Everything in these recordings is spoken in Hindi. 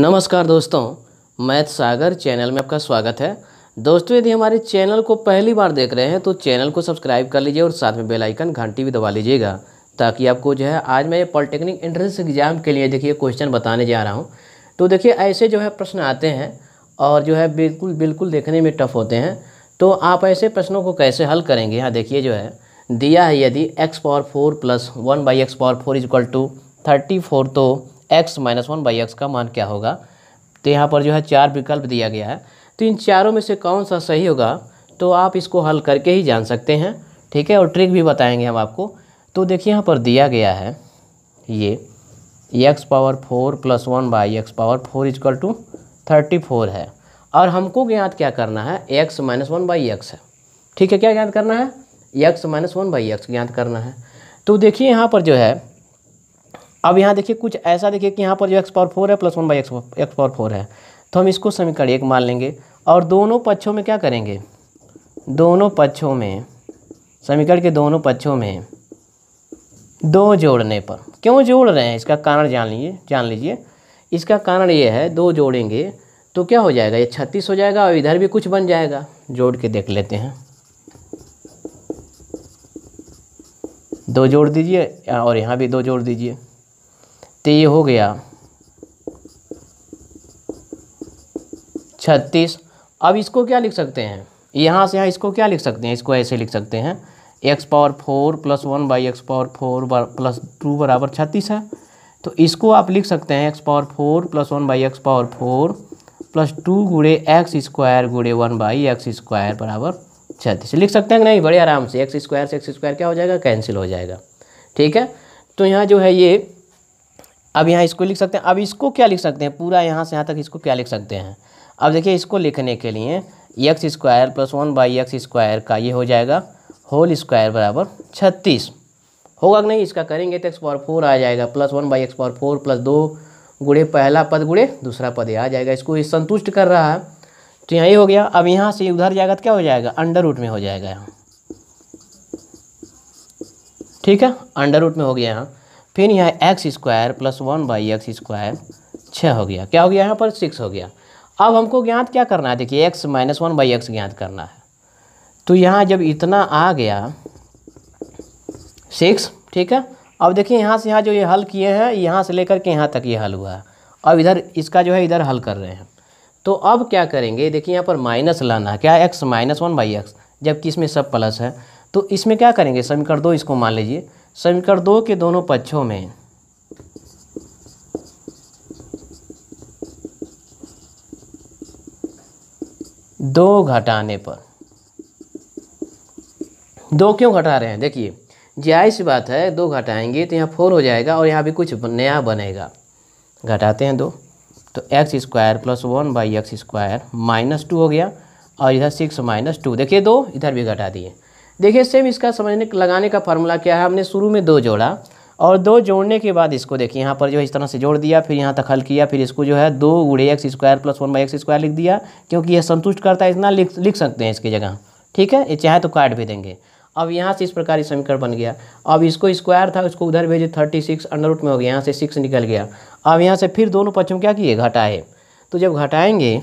नमस्कार दोस्तों मैथ सागर चैनल में आपका स्वागत है दोस्तों यदि हमारे चैनल को पहली बार देख रहे हैं तो चैनल को सब्सक्राइब कर लीजिए और साथ में बेल आइकन घंटी भी दबा लीजिएगा ताकि आपको जो है आज मैं ये पॉलिटेक्निक एंट्रेंस एग्ज़ाम के लिए देखिए क्वेश्चन बताने जा रहा हूँ तो देखिए ऐसे जो है प्रश्न आते हैं और जो है बिल्कुल बिल्कुल देखने में टफ होते हैं तो आप ऐसे प्रश्नों को कैसे हल करेंगे यहाँ देखिए जो है दिया है यदि x power four plus one by x power four equal to thirty four तो x minus one by x का मान क्या होगा तो यहाँ पर जो है चार विकल्प दिया गया है तो इन चारों में से कौन सा सही होगा तो आप इसको हल करके ही जान सकते हैं ठीक है और ट्रिक भी बताएंगे हम आपको तो देखिए यहाँ पर दिया गया है ये x power four plus one by x power four equal to thirty four है और हमको ज्ञात क्या करना है x minus one by x है ठीक है क्या ज्ञात करना है x minus one by x ज्ञात करना है तो देखिए यहाँ पर जो है अब यहाँ देखिए कुछ ऐसा देखिए कि यहाँ पर जो एक्स पावर फोर है plus one by x x power four है तो हम इसको समीकरण एक मान लेंगे और दोनों पक्षों में क्या करेंगे दोनों पक्षों में समीकरण के दोनों पक्षों में दो जोड़ने पर क्यों जोड़ रहे हैं इसका कारण जान लीजिए जान लीजिए इसका कारण ये है दो जोड़ेंगे तो क्या हो जाएगा ये छत्तीस हो जाएगा और इधर भी कुछ बन जाएगा जोड़ के देख लेते हैं दो जोड़ दीजिए और यहाँ भी दो जोड़ दीजिए तो ये हो गया छत्तीस अब इसको क्या लिख सकते हैं यहाँ से यहाँ इसको क्या लिख सकते हैं इसको ऐसे लिख सकते हैं x power four plus one by x power four plus two बराबर छत्तीस है तो इसको आप लिख सकते हैं x power four plus one by x power four plus two गुड़े एक्स स्क्वायर गुड़े वन बाई एक्स स्क्वायर बराबर छत्तीस लिख सकते हैं कि नहीं बड़े आराम से एक्स स्क्वायर से एक्स स्क्वायर क्या हो जाएगा कैंसिल हो जाएगा ठीक है तो यहाँ जो है ये अब यहाँ इसको लिख सकते हैं अब इसको क्या लिख सकते हैं पूरा यहाँ से यहाँ तक इसको क्या लिख सकते हैं अब देखिए इसको लिखने के लिए x square plus one by x square का ये हो जाएगा होल स्क्वायर बराबर छत्तीस होगा कि नहीं इसका करेंगे तो एक्स पावर फोर आ जाएगा plus one by x power four plus दो गुड़े पहला पद गुड़े दूसरा पद आ जाएगा इसको ये संतुष्ट कर रहा है तो यहाँ ये हो गया अब यहाँ से उधर जाएगा तो क्या हो जाएगा अंडर रूट में हो जाएगा यहाँ ठीक है अंडर रूट में हो गया यहाँ फिर यहाँ x square plus one by x square छः हो गया क्या हो गया यहाँ पर सिक्स हो गया अब हमको ज्ञात क्या करना है देखिए x minus one by x ज्ञात करना है तो यहाँ जब इतना आ गया सिक्स ठीक है अब देखिए यहाँ से यहाँ जो ये हल किए हैं यहाँ से लेकर के यहाँ तक ये हल हुआ है अब इधर इसका जो है इधर हल कर रहे हैं तो अब क्या करेंगे देखिए यहाँ पर माइनस लाना है क्या x minus one by x जबकि इसमें सब प्लस है तो इसमें क्या करेंगे समीकरण दो इसको मान लीजिए समीकरण दो के दोनों पक्षों में दो घटाने पर दो क्यों घटा रहे हैं देखिए जायज सी बात है दो घटाएंगे तो यहाँ फोर हो जाएगा और यहाँ भी कुछ नया बनेगा घटाते हैं दो तो x square plus one by x square minus two हो गया और इधर सिक्स माइनस टू देखिए दो इधर भी घटा दिए देखिए सेम इसका समझने लगाने का फार्मूला क्या है हमने शुरू में दो जोड़ा और दो जोड़ने के बाद इसको देखिए यहाँ पर जो है इस तरह से जोड़ दिया फिर यहाँ तक हल किया फिर इसको जो है दो गुड़े x square plus one by x square लिख दिया क्योंकि यह संतुष्ट करता है इतना लिख लिख सकते हैं इसकी जगह ठीक है ये चाहे तो काट भी देंगे अब यहाँ से इस प्रकार समीकरण बन गया अब इसको स्क्वायर था उसको उधर भेजे थर्टी सिक्स अंडर में हो गया यहाँ से सिक्स निकल गया अब यहाँ से फिर दोनों पक्ष में क्या किए घटाए तो जब घटाएंगे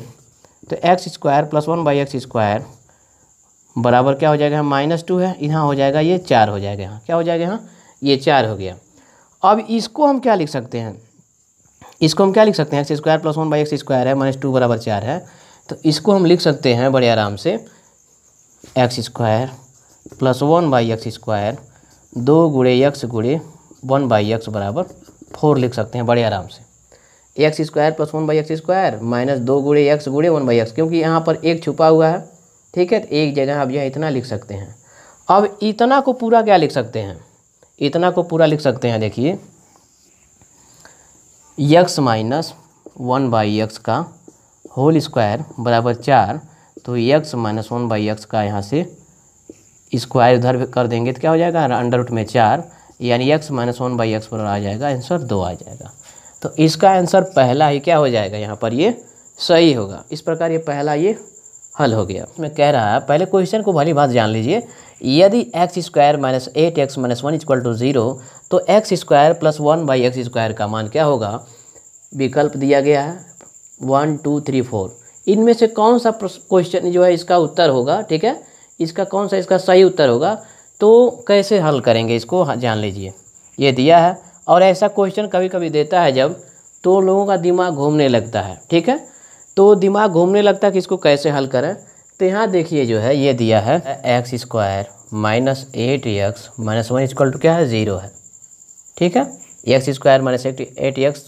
तो x square plus one by x square बराबर क्या हो जाएगा माइनस टू है यहाँ हो जाएगा ये चार हो जाएगा यहाँ क्या हो जाएगा यहाँ ये चार हो गया अब इसको हम क्या लिख सकते हैं इसको हम क्या लिख सकते हैं x square plus one by x square है माइनस टू बराबर चार है तो इसको हम लिख सकते हैं बड़े आराम से x square plus one by x square दो गुड़े एक्स गुड़े वन बाई एक्स बराबर फोर लिख सकते हैं बड़े आराम से x square plus one by x square minus दो गुड़े एक्स गुड़े वन बाई एक्स क्योंकि यहाँ पर एक छुपा हुआ है ठीक है तो एक जगह आप यह इतना लिख सकते हैं अब इतना को पूरा क्या लिख सकते हैं इतना को पूरा लिख सकते हैं देखिए x minus one by x का होल स्क्वायर बराबर चार तो x minus one by x का यहाँ से स्क्वायर उधर कर देंगे तो क्या हो जाएगा अंडर रूट में चार यानी x minus one by x पर आ जाएगा आंसर दो आ जाएगा तो इसका आंसर पहला ही क्या हो जाएगा यहाँ पर ये सही होगा इस प्रकार ये पहला ये हल हो गया मैं कह रहा है पहले क्वेश्चन को भली बात जान लीजिए यदि x square minus eight x minus one equal to zero तो x square plus one by x square का मान क्या होगा विकल्प दिया गया है वन टू थ्री फोर इनमें से कौन सा क्वेश्चन जो है इसका उत्तर होगा ठीक है इसका कौन सा इसका सही उत्तर होगा तो कैसे हल करेंगे इसको हाँ, जान लीजिए ये दिया है और ऐसा क्वेश्चन कभी कभी देता है जब तो लोगों का दिमाग घूमने लगता है ठीक है तो दिमाग घूमने लगता है कि इसको कैसे हल करें तो यहाँ देखिए जो है ये दिया है x square minus eight x minus one equal to क्या है ज़ीरो है ठीक है x square minus eight eight x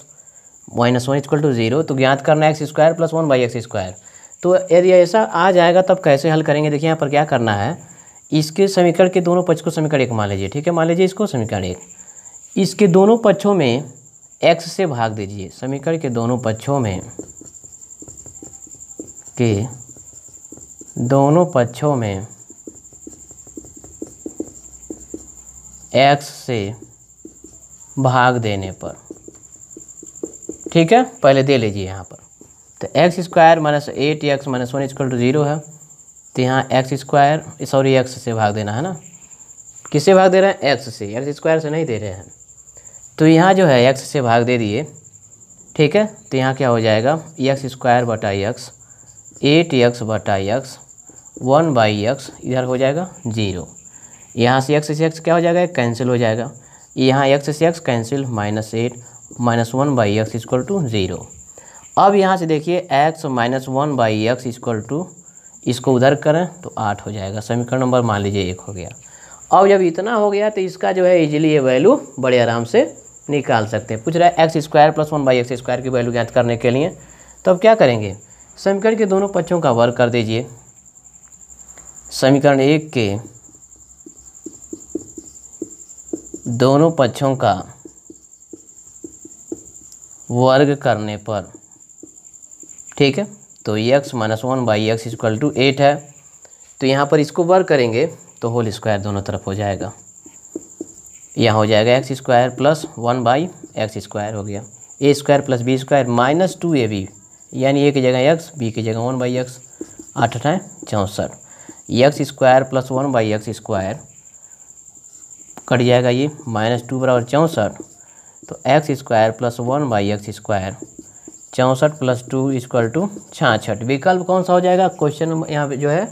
minus one equal to zero तो ज्ञात करना है x square plus one by x square तो यदि ऐसा आ जाएगा तब कैसे हल करेंगे देखिए यहाँ पर क्या करना है इसके समीकरण के दोनों पक्ष को समीकरण एक मान लीजिए ठीक है मान लीजिए इसको समीकरण एक इसके दोनों पक्षों में एक्स से भाग दीजिए समीकरण के दोनों पक्षों में के दोनों पक्षों में एक्स से भाग देने पर ठीक है पहले दे लीजिए यहाँ पर तो x square minus eight x minus one equal to zero है तो यहाँ एक्स स्क्वायर सॉरी एक्स से भाग देना है ना किससे भाग दे रहे हैं एक्स से एक्स स्क्वायर से नहीं दे रहे हैं तो यहाँ जो है एक्स से भाग दे दिए ठीक है तो यहाँ क्या हो जाएगा एक्स स्क्वायर बटा एक्स एट एक्स बटा एक्स वन बाई एक्स इधर हो जाएगा जीरो यहाँ से एक्स से एक्स क्या हो जाएगा कैंसिल हो जाएगा यहाँ एक्स से x cancel minus eight minus one by x equal to zero अब यहाँ से देखिए x minus one by x equal to इसको उधर करें तो आठ हो जाएगा समीकरण नंबर मान लीजिए एक हो गया अब जब इतना हो गया तो इसका जो है इजिली ये वैल्यू बड़े आराम से निकाल सकते हैं पूछ रहा है x square plus one by x square की वैल्यू ज्ञात करने के लिए तो अब क्या करेंगे समीकरण के दोनों पक्षों का वर्ग कर दीजिए समीकरण एक के दोनों पक्षों का वर्ग करने पर ठीक है तो x minus one by x equal to eight है तो यहाँ पर इसको वर्ग करेंगे तो होल स्क्वायर दोनों तरफ हो जाएगा यहाँ हो जाएगा x square plus one by x square हो गया a square plus b square minus two a b यानी ए की जगह एक्स बी की जगह वन बाई एक्स आठ अठाएँ चौंसठ x square plus one by x square cut जाएगा ये माइनस टू बराबर चौंसठ तो x square plus one by x square चौंसठ प्लस टू इक्वल टू छाछठ विकल्प कौन सा हो जाएगा क्वेश्चन यहाँ पे जो है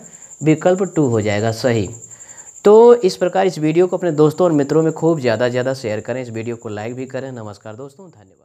विकल्प टू हो जाएगा सही तो इस प्रकार इस वीडियो को अपने दोस्तों और मित्रों में खूब ज़्यादा से ज़्यादा शेयर करें इस वीडियो को लाइक भी करें नमस्कार दोस्तों धन्यवाद